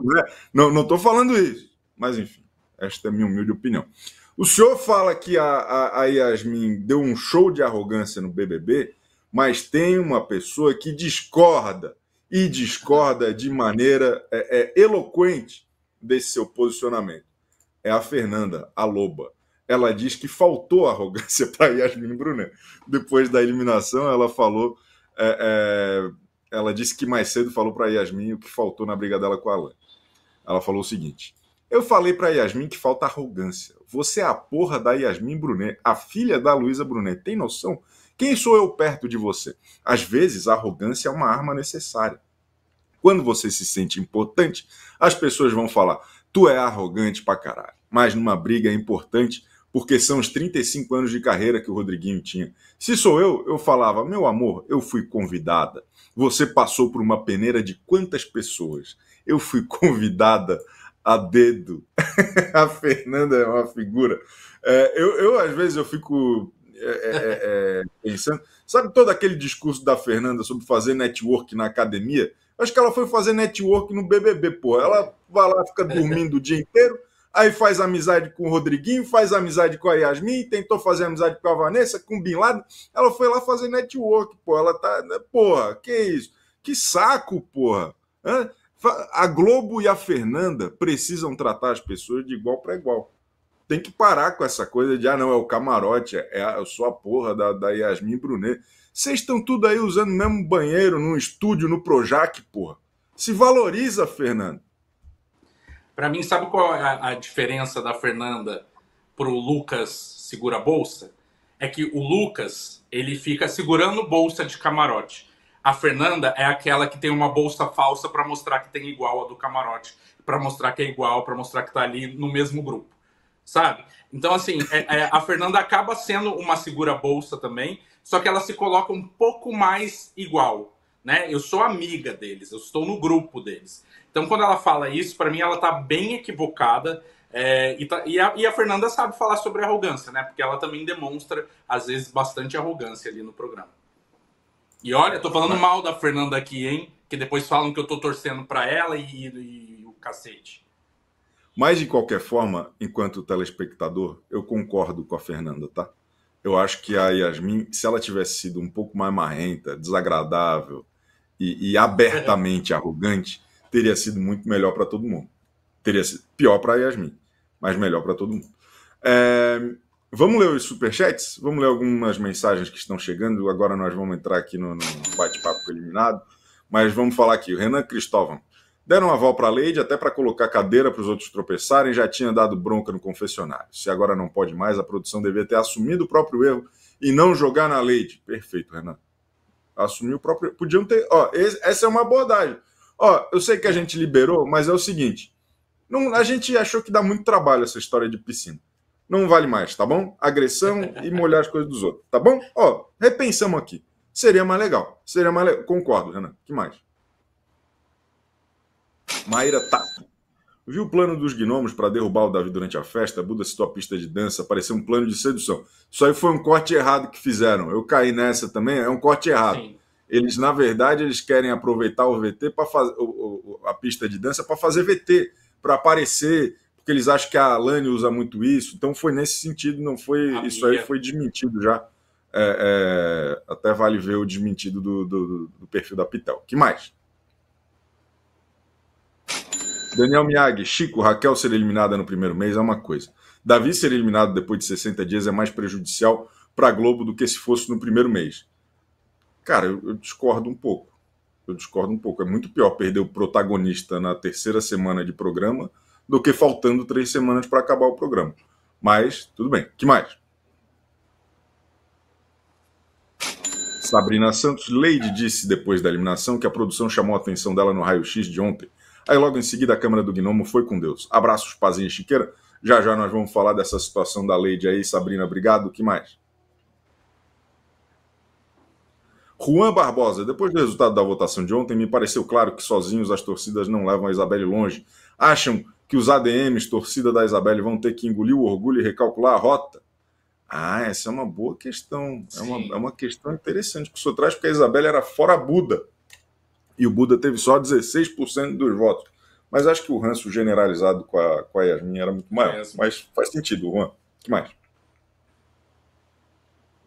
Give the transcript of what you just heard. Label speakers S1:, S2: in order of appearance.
S1: Né? Não estou falando isso, mas enfim, esta é a minha humilde opinião. O senhor fala que a, a, a Yasmin deu um show de arrogância no BBB, mas tem uma pessoa que discorda e discorda de maneira é, é, eloquente desse seu posicionamento. É a Fernanda, a loba. Ela diz que faltou arrogância para Yasmin Brunet. Depois da eliminação, ela falou é, é ela disse que mais cedo falou para Yasmin o que faltou na briga dela com a Alan. Ela falou o seguinte: Eu falei para Yasmin que falta arrogância. Você é a porra da Yasmin Brunet, a filha da Luísa Brunet. Tem noção? Quem sou eu perto de você? Às vezes, a arrogância é uma arma necessária. Quando você se sente importante, as pessoas vão falar: tu é arrogante pra caralho. Mas numa briga é importante porque são os 35 anos de carreira que o Rodriguinho tinha. Se sou eu, eu falava: meu amor, eu fui convidada. Você passou por uma peneira de quantas pessoas? Eu fui convidada a dedo. a Fernanda é uma figura. É, eu, eu, às vezes, eu fico é é, é, é, pensando. Sabe todo aquele discurso da Fernanda sobre fazer network na academia? Acho que ela foi fazer network no BBB, pô. Ela vai lá, fica dormindo o dia inteiro aí faz amizade com o Rodriguinho, faz amizade com a Yasmin, tentou fazer amizade com a Vanessa, com o Bin Laden. Ela foi lá fazer network, pô. Ela tá. Né, porra, que isso? Que saco, porra. Hã? A Globo e a Fernanda precisam tratar as pessoas de igual para igual. Tem que parar com essa coisa de, ah, não, é o camarote, é a, é, eu sou a porra da, da Yasmin Brunet. Vocês estão tudo aí usando mesmo banheiro, num estúdio, no Projac, porra. Se valoriza, Fernando.
S2: Para mim, sabe qual é a, a diferença da Fernanda pro Lucas segura bolsa? É que o Lucas ele fica segurando bolsa de camarote. A Fernanda é aquela que tem uma bolsa falsa para mostrar que tem igual a do camarote, para mostrar que é igual, para mostrar que tá ali no mesmo grupo, sabe? Então, assim, é, é, a Fernanda acaba sendo uma segura bolsa também, só que ela se coloca um pouco mais igual né? Eu sou amiga deles, eu estou no grupo deles. Então, quando ela fala isso, para mim ela tá bem equivocada. É, e, tá, e, a, e, a, Fernanda sabe falar sobre arrogância, né? Porque ela também demonstra, às vezes, bastante arrogância ali no programa. E olha, tô falando mal da Fernanda aqui, hein? Que depois falam que eu tô torcendo para ela e, e o cacete.
S1: Mas, de qualquer forma, enquanto telespectador, eu concordo com a Fernanda, tá? Eu acho que a Yasmin, se ela tivesse sido um pouco mais marrenta, desagradável, e, e abertamente arrogante, teria sido muito melhor para todo mundo. Teria sido pior para Yasmin, mas melhor para todo mundo. É, vamos ler os superchats? Vamos ler algumas mensagens que estão chegando. Agora nós vamos entrar aqui no, no bate-papo eliminado. Mas vamos falar aqui. O Renan Cristóvão. Deram uma aval para a Leide até para colocar cadeira para os outros tropeçarem, já tinha dado bronca no confessionário. Se agora não pode mais, a produção devia ter assumido o próprio erro e não jogar na Leide. Perfeito, Renan assumir o próprio. Podiam ter. Ó, esse, essa é uma abordagem. Ó, eu sei que a gente liberou, mas é o seguinte: não, a gente achou que dá muito trabalho essa história de piscina. Não vale mais, tá bom? Agressão e molhar as coisas dos outros, tá bom? Ó, repensamos aqui. Seria mais legal. Seria mais legal. Concordo, Renan. que mais? Maíra Tato. Tá Viu o plano dos gnomos para derrubar o Davi durante a festa? Buda citou a pista de dança, pareceu um plano de sedução. Isso aí foi um corte errado que fizeram. Eu caí nessa também, é um corte errado. Sim. Eles, na verdade, eles querem aproveitar o VT para fazer a pista de dança para fazer VT, para aparecer, porque eles acham que a Alane usa muito isso. Então foi nesse sentido, não foi. A isso minha. aí foi desmentido já. É, é, até vale ver o desmentido do, do, do perfil da Pitel. que mais? Daniel Miag, Chico, Raquel ser eliminada no primeiro mês é uma coisa. Davi ser eliminado depois de 60 dias é mais prejudicial para a Globo do que se fosse no primeiro mês. Cara, eu, eu, discordo um pouco. Eu discordo um pouco. É muito pior perder o protagonista na terceira semana de programa do que faltando três semanas para acabar o programa. Mas, tudo bem. que mais? Sabrina Santos, Lady disse depois da eliminação que a produção chamou a atenção dela no raio-x de ontem Aí logo em seguida a Câmara do Gnomo foi com Deus. Abraços, Pazinha Chiqueira. Já já nós vamos falar dessa situação da Lady aí, Sabrina, obrigado. O que mais? Juan Barbosa, depois do resultado da votação de ontem, me pareceu claro que sozinhos as torcidas não levam a Isabelle longe. Acham que os ADMs, torcida da Isabelle, vão ter que engolir o orgulho e recalcular a rota? Ah, essa é uma boa questão. É uma, é uma, questão interessante que o senhor traz, porque a Isabelle era fora Buda e o Buda teve só 16% dos votos. Mas acho que o ranço generalizado com a, com a Yasmin era muito maior. É mas faz sentido, Juan. O que mais?